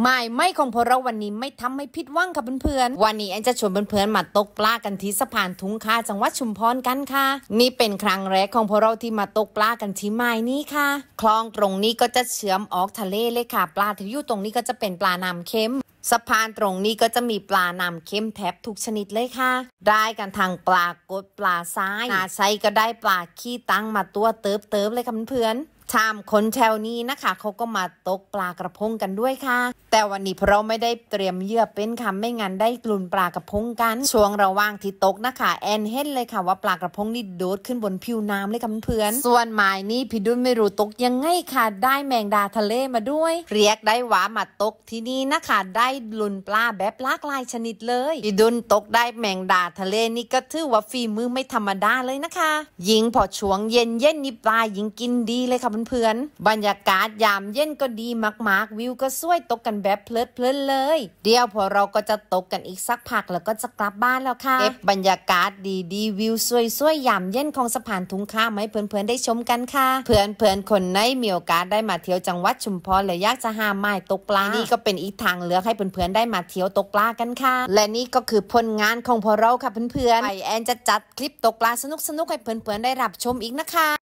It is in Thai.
ไม่ไม่ของพวกเราวันนี้ไม่ทำให้ผิดหวังค่ะเพื่อนๆวันนี้แอนจะชวนเพื่อนๆมาตกปลากันที่สะพานทุงคาจังหวัดชุมพรกันค่ะ นี่เป็นครั้งแรกของพวกเราที่มาตกปลากันที่ไม้นี้ค่ะ คลองตรงนี้ก็จะเชื่อมออกทะเลเลยค่ะปลาที่อยู่ตรงนี้ก็จะเป็นปลาน้ำเค็ม สะพานตรงนี้ก็จะมีปลาน้ำเค็มแทบทุกชนิดเลยค่ะ ได้กันทางปลากดปลาซ้ายนาใช้ก็ได้ปลาขี้ตั้งมาตัวเติบเติบเลยค่ะเพื่อนชามคนแชวนี้นะคะเขาก็มาตกปลากระพงกันด้วยค่ะ แต่วันนี้เพราะไม่ได้เตรียมเยื่อเป็นคำไม่งั้นได้กลุ่นปลากระพงกัน ช่วงระหว่างที่ตกนะคะแอนเห็นเลยค่ะว่าปลากระพงนี่โดดขึ้นบนผิวน้ำเลยคํะเพื่อน ส่วนหมายนี้พี่ดุนไม่รู้ตกยังไงค่ะ ได้แมงดาทะเลมาด้วย เรียกได้ว่ามาตกที่นี่นะคะได้ลุนปลาแบบหลากหลายชนิดเลยพี่ดุนตกได้แมงดาทะเลนี่ก็ถือว่าฝีมือไม่ธรรมดาเลยนะคะยิงพอช่วงเย็นเย็นนี่ปลายิงกินดีเลยค่ะเพื่อนๆบรรยากาศยามเย็นก็ดีมากๆวิวก็สวยตกกันแบบเพลิดเพลินเลย เดี๋ยวพอเราก็จะตกกันอีกสักพักแล้วก็จะกลับบ้านแล้วค่ะเก็บบรรยากาศดีๆวิวสวยๆยยามเย็นของสะพานทุงข้ามให้เพื่อนๆได้ชมกันค่ะเพื่อนๆคนไหนมีโอกาสได้มาเที่ยวจังหวัดชุมพรและอยากจะหาไม้ตกปลานี่ก็เป็นอีกทางเลือกให้เพื่อนๆได้มาเที่ยวตกปลากันค่ะ และนี่ก็คือผลงานของพอเราค่ะเพื่อนๆไอแอนจะจัดคลิปตกปลาสนุกๆให้เพื่อนๆได้รับชมอีกนะคะ